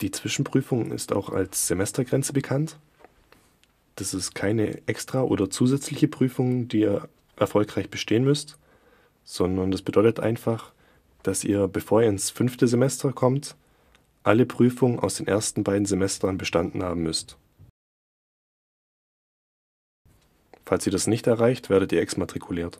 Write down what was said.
Die Zwischenprüfung ist auch als Semestergrenze bekannt. Das ist keine extra oder zusätzliche Prüfung, die ihr erfolgreich bestehen müsst, sondern das bedeutet einfach, dass ihr, bevor ihr ins fünfte Semester kommt, alle Prüfungen aus den ersten beiden Semestern bestanden haben müsst. Falls ihr das nicht erreicht, werdet ihr exmatrikuliert.